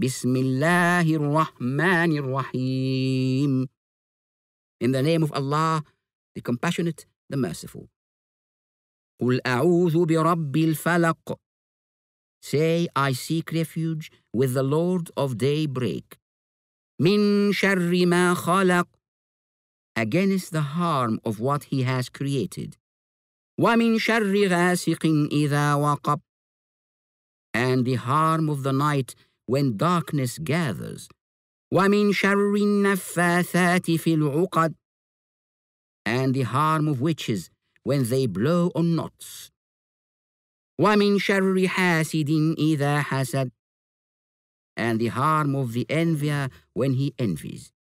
بسم الله الرحمن الرحيم In the name of Allah, the compassionate, the merciful. قل أعوذ برب الفلق Say, I seek refuge with the Lord of daybreak. من شر ما خلق Against the harm of what he has created. ومن شر غاسق إذا وقب And the harm of the night when darkness gathers. وَمِنْ شَرِّ النَّفَّاثَاتِ فِي الْعُقَدِ And the harm of witches when they blow on knots. وَمِنْ شَرِّ حَاسِدٍ إِذَا حَسَدٍ And the harm of the envier when he envies.